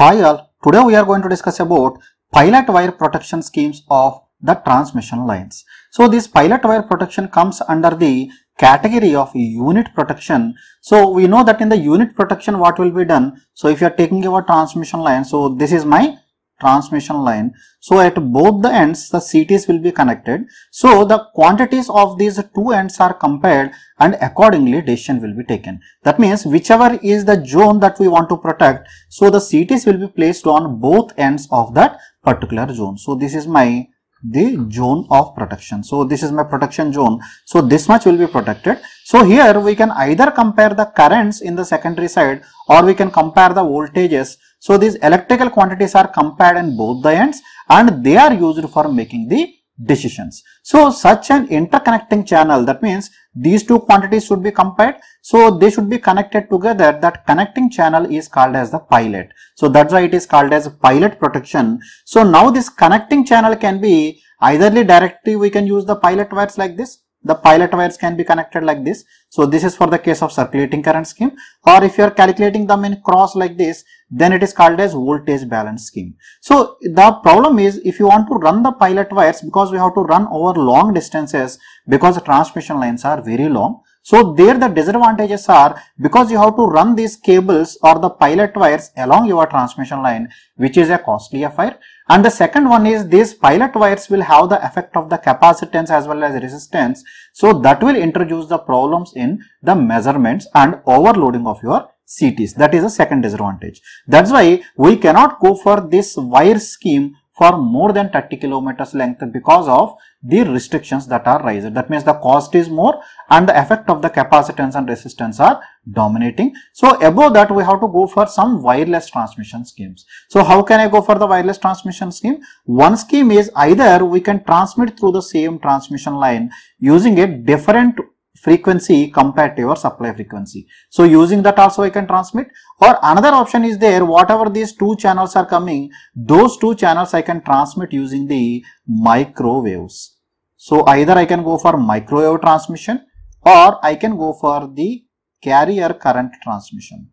Hi all, today we are going to discuss about pilot wire protection schemes of the transmission lines. So this pilot wire protection comes under the category of unit protection. So we know that in the unit protection what will be done. So if you are taking your transmission line, so this is my transmission line. So at both the ends the CTs will be connected. So the quantities of these two ends are compared and accordingly decision will be taken. That means whichever is the zone that we want to protect, so the CTs will be placed on both ends of that particular zone. So this is my the zone of protection. So this is my protection zone. So this much will be protected. So here we can either compare the currents in the secondary side or we can compare the voltages so these electrical quantities are compared in both the ends and they are used for making the decisions. So such an interconnecting channel that means these two quantities should be compared. So they should be connected together that connecting channel is called as the pilot. So that's why it is called as pilot protection. So now this connecting channel can be eitherly directly we can use the pilot wires like this the pilot wires can be connected like this. So this is for the case of circulating current scheme or if you are calculating them in cross like this then it is called as voltage balance scheme. So the problem is if you want to run the pilot wires because we have to run over long distances because the transmission lines are very long. So there the disadvantages are because you have to run these cables or the pilot wires along your transmission line which is a costly affair. And the second one is these pilot wires will have the effect of the capacitance as well as resistance. So that will introduce the problems in the measurements and overloading of your CTs. That is the second disadvantage. That's why we cannot go for this wire scheme for more than 30 kilometers length because of the restrictions that are raised. That means the cost is more and the effect of the capacitance and resistance are dominating. So above that we have to go for some wireless transmission schemes. So how can I go for the wireless transmission scheme? One scheme is either we can transmit through the same transmission line using a different frequency compared to your supply frequency. So using that also I can transmit or another option is there whatever these two channels are coming those two channels I can transmit using the microwaves. So either I can go for microwave transmission or I can go for the carrier current transmission.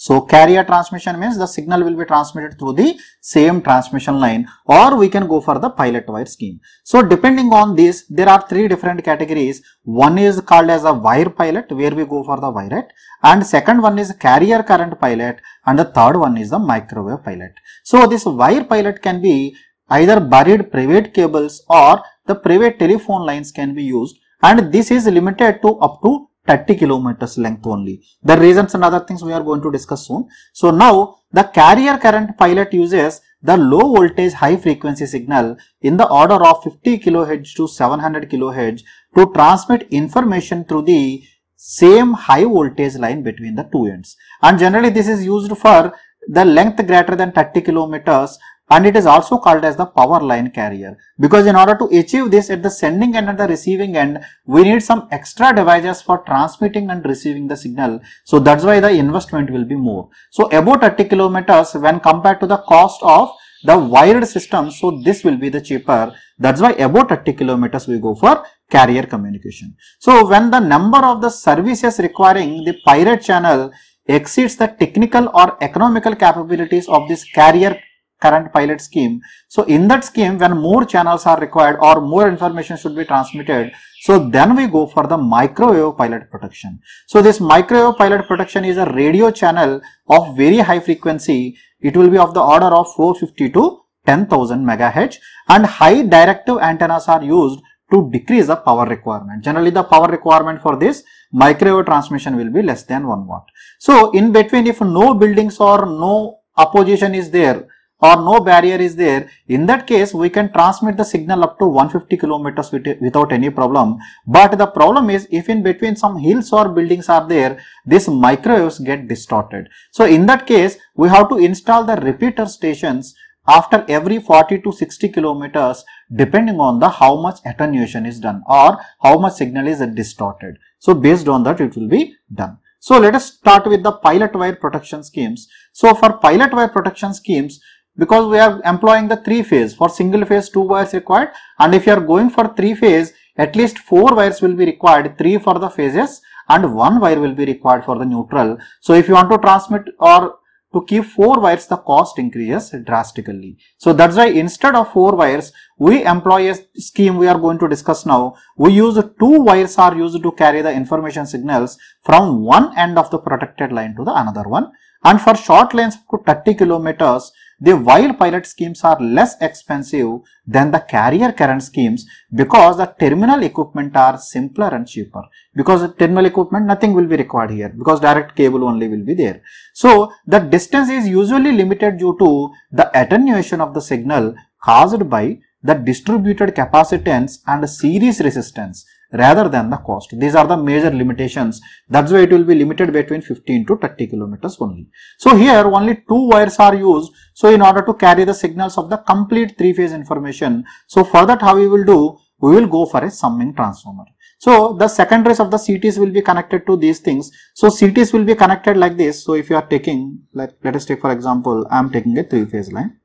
So carrier transmission means the signal will be transmitted through the same transmission line or we can go for the pilot wire scheme. So depending on this, there are three different categories. One is called as a wire pilot where we go for the wiret and second one is carrier current pilot and the third one is the microwave pilot. So this wire pilot can be either buried private cables or the private telephone lines can be used and this is limited to up to 30 kilometers length only. The reasons and other things we are going to discuss soon. So now the carrier current pilot uses the low voltage high frequency signal in the order of 50 kilohertz to 700 kilohertz to transmit information through the same high voltage line between the two ends. And generally this is used for the length greater than 30 kilometers and it is also called as the power line carrier because in order to achieve this at the sending end and the receiving end we need some extra devices for transmitting and receiving the signal so that's why the investment will be more so about 30 kilometers when compared to the cost of the wired system so this will be the cheaper that's why about 30 kilometers we go for carrier communication so when the number of the services requiring the pirate channel exceeds the technical or economical capabilities of this carrier current pilot scheme. So in that scheme, when more channels are required or more information should be transmitted, so then we go for the microwave pilot protection. So this microwave pilot protection is a radio channel of very high frequency. It will be of the order of 450 to 10,000 megahertz and high directive antennas are used to decrease the power requirement. Generally, the power requirement for this microwave transmission will be less than 1 watt. So, in between, if no buildings or no opposition is there, or no barrier is there, in that case we can transmit the signal up to 150 kilometers without any problem. But the problem is if in between some hills or buildings are there, these microwaves get distorted. So in that case, we have to install the repeater stations after every 40 to 60 kilometers depending on the how much attenuation is done or how much signal is distorted. So based on that it will be done. So let us start with the pilot wire protection schemes. So for pilot wire protection schemes, because we are employing the three phase for single phase two wires required and if you are going for three phase at least four wires will be required three for the phases and one wire will be required for the neutral so if you want to transmit or to keep four wires the cost increases drastically so that's why instead of four wires we employ a scheme we are going to discuss now we use two wires are used to carry the information signals from one end of the protected line to the another one and for short lengths, up to 30 kilometers the while pilot schemes are less expensive than the carrier current schemes because the terminal equipment are simpler and cheaper. Because the terminal equipment nothing will be required here because direct cable only will be there. So the distance is usually limited due to the attenuation of the signal caused by the distributed capacitance and series resistance rather than the cost. These are the major limitations. That's why it will be limited between 15 to 30 kilometers only. So here only two wires are used. So in order to carry the signals of the complete three phase information. So for that how we will do? We will go for a summing transformer. So the secondaries of the CTs will be connected to these things. So CTs will be connected like this. So if you are taking, let let us take for example, I am taking a three phase line.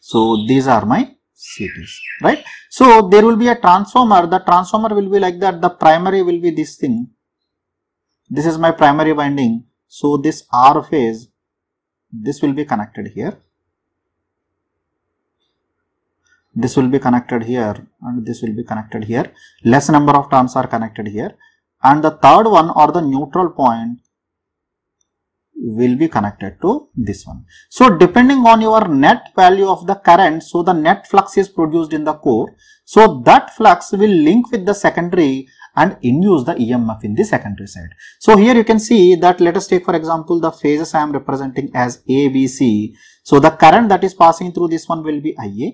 So these are my series right so there will be a transformer the transformer will be like that the primary will be this thing this is my primary winding so this r phase this will be connected here this will be connected here and this will be connected here less number of terms are connected here and the third one or the neutral point will be connected to this one. So depending on your net value of the current, so the net flux is produced in the core. So that flux will link with the secondary and induce the EMF in the secondary side. So here you can see that let us take for example the phases I am representing as ABC. So the current that is passing through this one will be IA.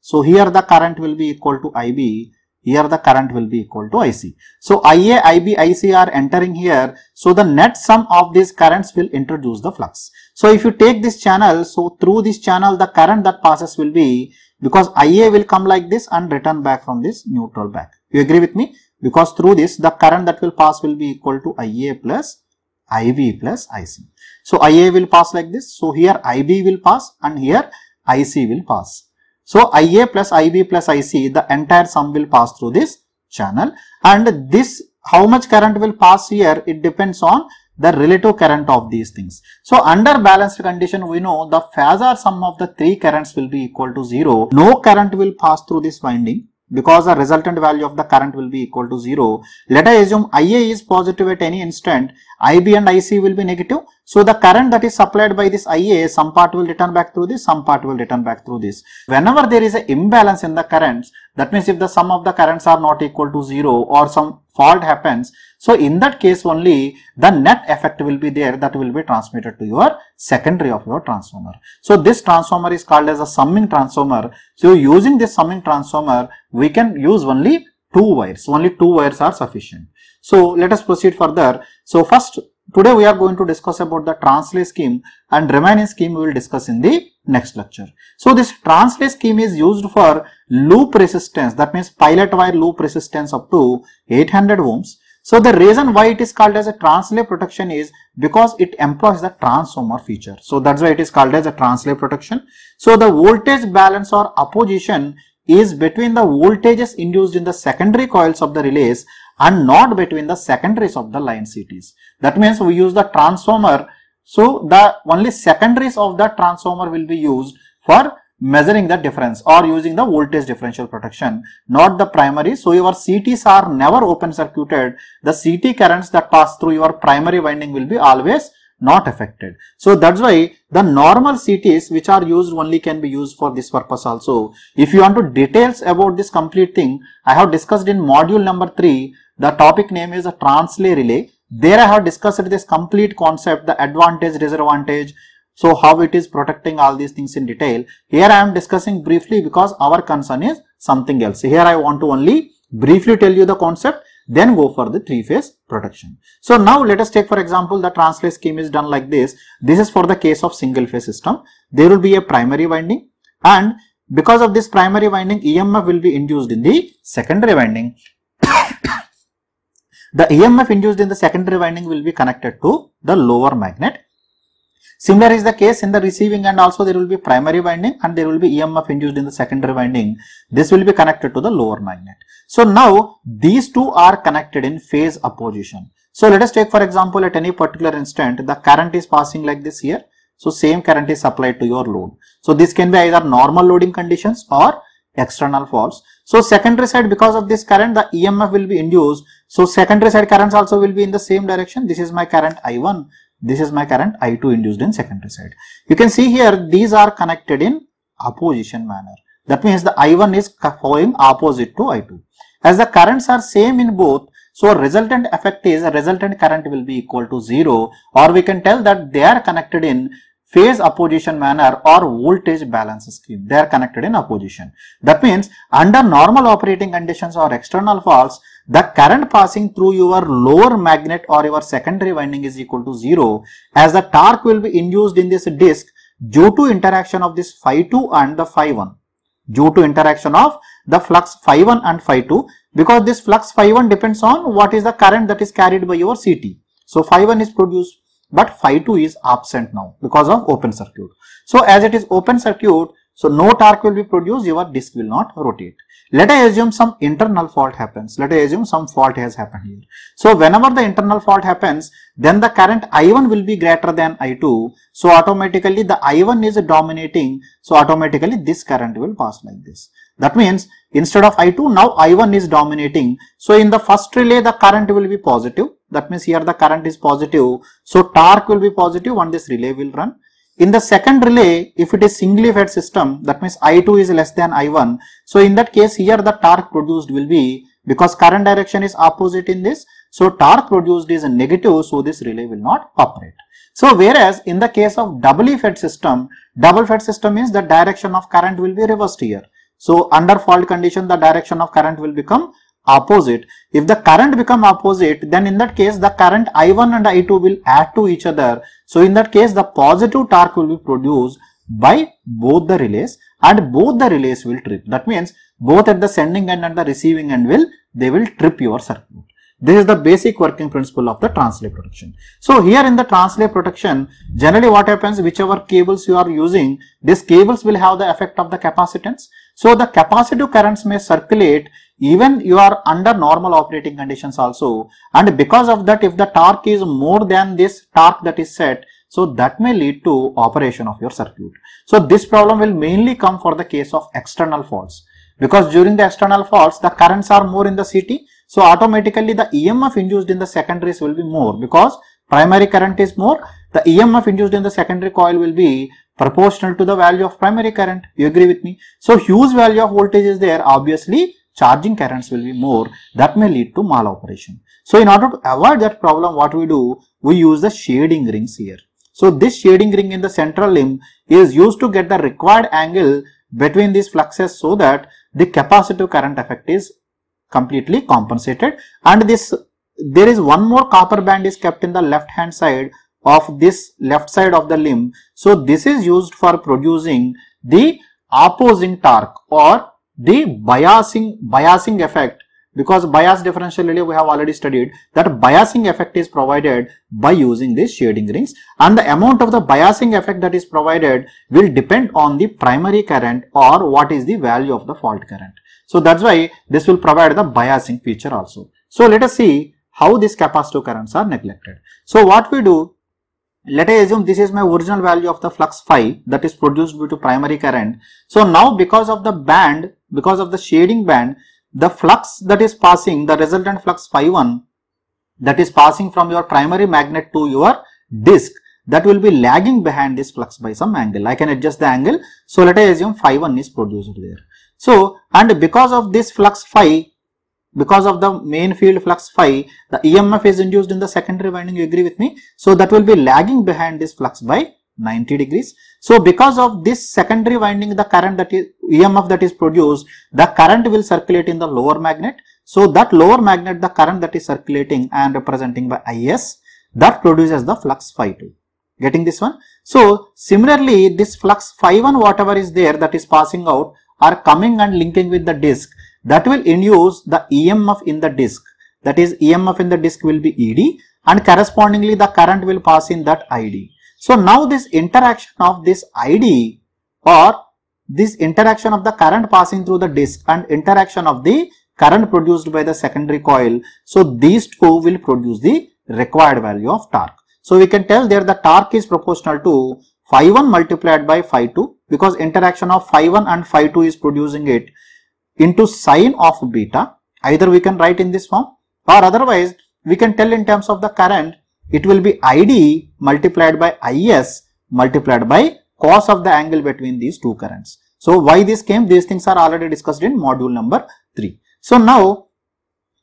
So here the current will be equal to IB here the current will be equal to IC. So IA, IB, IC are entering here. So the net sum of these currents will introduce the flux. So if you take this channel, so through this channel the current that passes will be because IA will come like this and return back from this neutral back. You agree with me? Because through this the current that will pass will be equal to IA plus IB plus IC. So IA will pass like this. So here IB will pass and here IC will pass. So IA plus IB plus IC, the entire sum will pass through this channel and this how much current will pass here it depends on the relative current of these things. So under balanced condition we know the phasor sum of the three currents will be equal to 0. No current will pass through this winding because the resultant value of the current will be equal to 0. Let us assume Ia is positive at any instant, Ib and Ic will be negative. So the current that is supplied by this Ia, some part will return back through this, some part will return back through this. Whenever there is an imbalance in the currents, that means if the sum of the currents are not equal to 0 or some fault happens, so in that case only the net effect will be there that will be transmitted to your secondary of your transformer. So this transformer is called as a summing transformer. So using this summing transformer, we can use only two wires, only two wires are sufficient. So let us proceed further. So first Today we are going to discuss about the translate scheme and remaining scheme we will discuss in the next lecture. So this translate scheme is used for loop resistance that means pilot wire loop resistance up to 800 ohms. So the reason why it is called as a translate protection is because it employs the transformer feature. So that's why it is called as a translate protection. So the voltage balance or opposition is between the voltages induced in the secondary coils of the relays and not between the secondaries of the line CTs. That means we use the transformer. So the only secondaries of the transformer will be used for measuring the difference or using the voltage differential protection, not the primary. So your CTs are never open circuited. The CT currents that pass through your primary winding will be always not affected. So that's why the normal CTs which are used only can be used for this purpose also. If you want to details about this complete thing, I have discussed in module number 3, the topic name is a translay relay. There I have discussed this complete concept, the advantage, disadvantage, so how it is protecting all these things in detail. Here I am discussing briefly because our concern is something else. Here I want to only briefly tell you the concept then go for the three-phase protection. So now let us take for example the translate scheme is done like this. This is for the case of single-phase system. There will be a primary winding and because of this primary winding EMF will be induced in the secondary winding. the EMF induced in the secondary winding will be connected to the lower magnet Similar is the case in the receiving end also there will be primary winding and there will be EMF induced in the secondary winding. This will be connected to the lower magnet. So now these two are connected in phase opposition. So let us take for example at any particular instant the current is passing like this here. So same current is supplied to your load. So this can be either normal loading conditions or external faults. So secondary side because of this current the EMF will be induced. So secondary side currents also will be in the same direction. This is my current I1 this is my current I2 induced in secondary side. You can see here these are connected in opposition manner. That means the I1 is flowing opposite to I2. As the currents are same in both, so resultant effect is resultant current will be equal to 0 or we can tell that they are connected in phase opposition manner or voltage balance scheme. They are connected in opposition. That means under normal operating conditions or external faults, the current passing through your lower magnet or your secondary winding is equal to 0 as the torque will be induced in this disc due to interaction of this phi 2 and the phi 1 due to interaction of the flux phi 1 and phi 2 because this flux phi 1 depends on what is the current that is carried by your CT. So, phi 1 is produced but phi 2 is absent now because of open circuit. So, as it is open circuit so no torque will be produced, your disc will not rotate. Let us assume some internal fault happens. Let us assume some fault has happened here. So whenever the internal fault happens, then the current I1 will be greater than I2. So automatically the I1 is dominating. So automatically this current will pass like this. That means instead of I2, now I1 is dominating. So in the first relay, the current will be positive. That means here the current is positive. So torque will be positive when this relay will run in the second relay, if it is singly fed system, that means I2 is less than I1. So in that case, here the torque produced will be, because current direction is opposite in this, so torque produced is negative, so this relay will not operate. So whereas in the case of doubly fed system, double fed system means the direction of current will be reversed here. So under fault condition, the direction of current will become opposite. If the current become opposite, then in that case, the current I1 and I2 will add to each other. So in that case, the positive torque will be produced by both the relays and both the relays will trip. That means both at the sending end and the receiving end will, they will trip your circuit. This is the basic working principle of the translate protection. So here in the translate protection, generally what happens, whichever cables you are using, these cables will have the effect of the capacitance. So the capacitive currents may circulate even you are under normal operating conditions also and because of that if the torque is more than this torque that is set so that may lead to operation of your circuit so this problem will mainly come for the case of external faults because during the external faults the currents are more in the CT so automatically the EMF induced in the secondaries will be more because primary current is more the EMF induced in the secondary coil will be proportional to the value of primary current you agree with me so huge value of voltage is there obviously charging currents will be more that may lead to maloperation. So in order to avoid that problem what we do we use the shading rings here. So this shading ring in the central limb is used to get the required angle between these fluxes so that the capacitive current effect is completely compensated and this there is one more copper band is kept in the left hand side of this left side of the limb. So this is used for producing the opposing torque or the biasing biasing effect because bias differential relay we have already studied that biasing effect is provided by using these shading rings and the amount of the biasing effect that is provided will depend on the primary current or what is the value of the fault current. So that's why this will provide the biasing feature also. So let us see how these capacitor currents are neglected. So what we do let us assume this is my original value of the flux phi that is produced due to primary current. So now because of the band, because of the shading band, the flux that is passing, the resultant flux phi 1 that is passing from your primary magnet to your disk that will be lagging behind this flux by some angle. I can adjust the angle. So let us assume phi 1 is produced there. So and because of this flux phi because of the main field flux phi, the EMF is induced in the secondary winding, you agree with me? So, that will be lagging behind this flux by 90 degrees. So, because of this secondary winding, the current that is EMF that is produced, the current will circulate in the lower magnet. So, that lower magnet, the current that is circulating and representing by Is, that produces the flux phi 2. Getting this one? So, similarly, this flux phi 1 whatever is there that is passing out are coming and linking with the disk that will induce the EMF in the disk that is EMF in the disk will be ED and correspondingly the current will pass in that ID. So now this interaction of this ID or this interaction of the current passing through the disk and interaction of the current produced by the secondary coil. So these two will produce the required value of torque. So we can tell there the torque is proportional to phi 1 multiplied by phi 2 because interaction of phi 1 and phi 2 is producing it into sine of beta either we can write in this form or otherwise we can tell in terms of the current it will be ID multiplied by IS multiplied by cos of the angle between these two currents. So, why this came? These things are already discussed in module number 3. So, now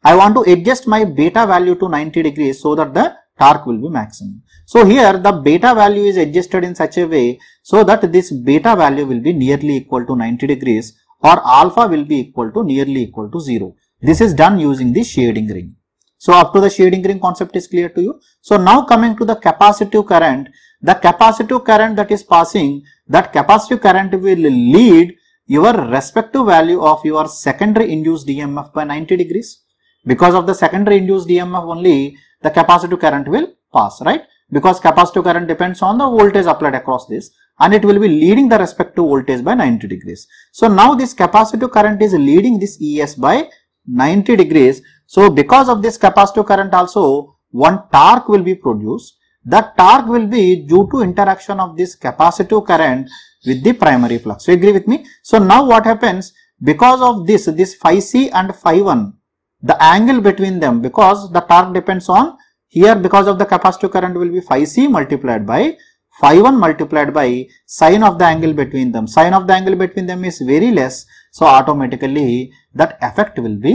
I want to adjust my beta value to 90 degrees so that the torque will be maximum. So, here the beta value is adjusted in such a way so that this beta value will be nearly equal to 90 degrees or alpha will be equal to nearly equal to 0. This is done using the shading ring. So, up to the shading ring concept is clear to you. So, now coming to the capacitive current, the capacitive current that is passing, that capacitive current will lead your respective value of your secondary induced EMF by 90 degrees. Because of the secondary induced EMF only, the capacitive current will pass, right? Because capacitive current depends on the voltage applied across this and it will be leading the respective voltage by 90 degrees. So now this capacitive current is leading this ES by 90 degrees. So because of this capacitive current also one torque will be produced. That torque will be due to interaction of this capacitive current with the primary flux. You agree with me? So now what happens because of this, this phi c and phi 1, the angle between them because the torque depends on here because of the capacitive current will be phi c multiplied by phi 1 multiplied by sine of the angle between them. Sine of the angle between them is very less. So, automatically that effect will be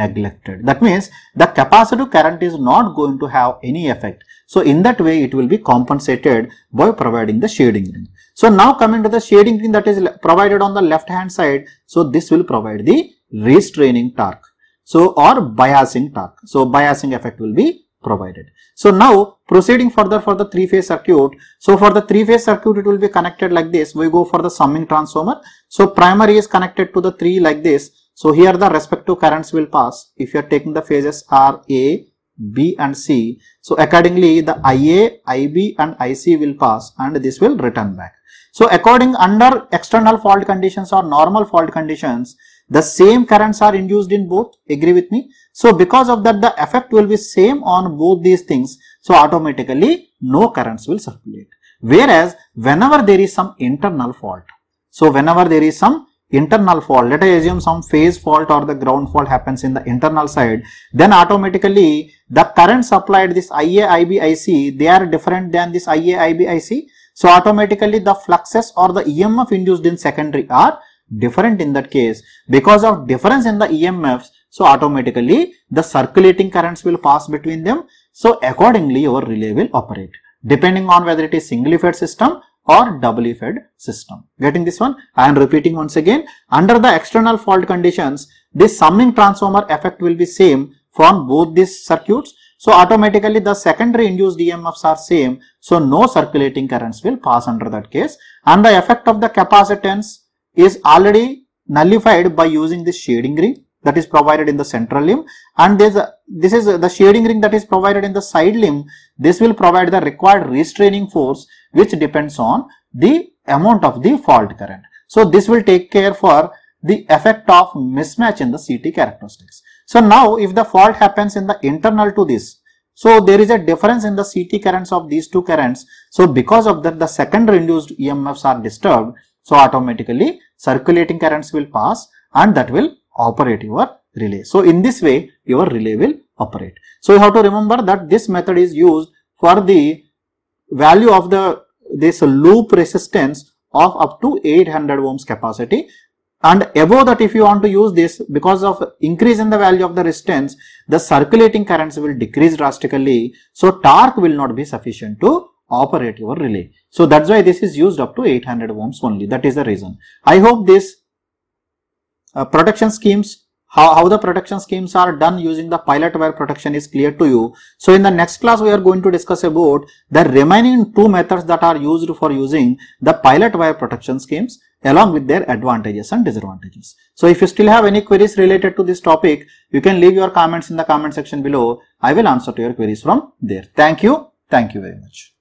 neglected. That means the capacitive current is not going to have any effect. So, in that way it will be compensated by providing the shading ring. So, now coming to the shading ring that is provided on the left hand side. So, this will provide the restraining torque. So, or biasing torque. So, biasing effect will be provided. So now proceeding further for the three phase circuit. So for the three phase circuit it will be connected like this. We go for the summing transformer. So primary is connected to the three like this. So here the respective currents will pass if you are taking the phases R, A, B and C. So accordingly the IA, IB and IC will pass and this will return back. So according under external fault conditions or normal fault conditions the same currents are induced in both. Agree with me? So, because of that, the effect will be same on both these things. So, automatically no currents will circulate. Whereas, whenever there is some internal fault. So, whenever there is some internal fault, let us assume some phase fault or the ground fault happens in the internal side, then automatically the currents supplied, this IA, IB, IC, they are different than this IA, IB, IC. So, automatically the fluxes or the EMF induced in secondary are different in that case because of difference in the EMFs so automatically the circulating currents will pass between them so accordingly your relay will operate depending on whether it is singly fed system or doubly fed system. Getting this one? I am repeating once again under the external fault conditions this summing transformer effect will be same from both these circuits so automatically the secondary induced EMFs are same. So no circulating currents will pass under that case. And the effect of the capacitance is already nullified by using this shading ring that is provided in the central limb and this, this is the shading ring that is provided in the side limb. This will provide the required restraining force which depends on the amount of the fault current. So this will take care for the effect of mismatch in the CT characteristics. So now if the fault happens in the internal to this, so there is a difference in the CT currents of these two currents. So because of that the secondary induced EMFs are disturbed. So automatically circulating currents will pass and that will operate your relay. So, in this way your relay will operate. So, you have to remember that this method is used for the value of the this loop resistance of up to 800 ohms capacity and above that if you want to use this because of increase in the value of the resistance the circulating currents will decrease drastically so torque will not be sufficient to operate your relay. So that's why this is used up to 800 ohms only. That is the reason. I hope this uh, protection schemes how, how the protection schemes are done using the pilot wire protection is clear to you. So in the next class we are going to discuss about the remaining two methods that are used for using the pilot wire protection schemes along with their advantages and disadvantages. So if you still have any queries related to this topic, you can leave your comments in the comment section below. I will answer to your queries from there. Thank you. Thank you very much.